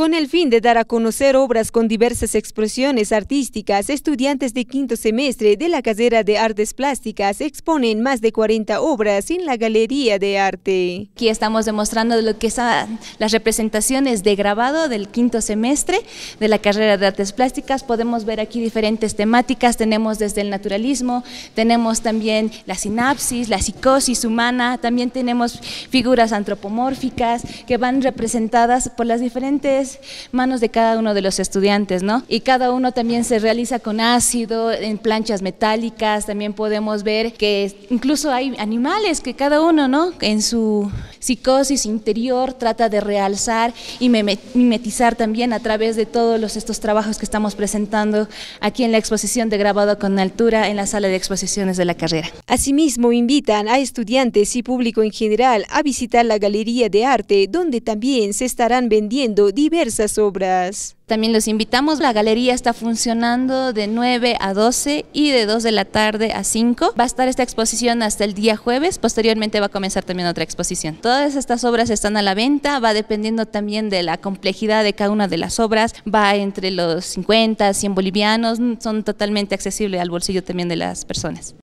Con el fin de dar a conocer obras con diversas expresiones artísticas, estudiantes de quinto semestre de la carrera de Artes Plásticas exponen más de 40 obras en la Galería de Arte. Aquí estamos demostrando lo que son las representaciones de grabado del quinto semestre de la carrera de Artes Plásticas. Podemos ver aquí diferentes temáticas, tenemos desde el naturalismo, tenemos también la sinapsis, la psicosis humana, también tenemos figuras antropomórficas que van representadas por las diferentes manos de cada uno de los estudiantes, ¿no? Y cada uno también se realiza con ácido, en planchas metálicas, también podemos ver que incluso hay animales que cada uno, ¿no? En su Psicosis interior trata de realzar y mimetizar también a través de todos estos trabajos que estamos presentando aquí en la exposición de grabado con altura en la sala de exposiciones de la carrera. Asimismo, invitan a estudiantes y público en general a visitar la Galería de Arte, donde también se estarán vendiendo diversas obras. También los invitamos, la galería está funcionando de 9 a 12 y de 2 de la tarde a 5. Va a estar esta exposición hasta el día jueves, posteriormente va a comenzar también otra exposición. Todas estas obras están a la venta, va dependiendo también de la complejidad de cada una de las obras, va entre los 50, 100 bolivianos, son totalmente accesibles al bolsillo también de las personas.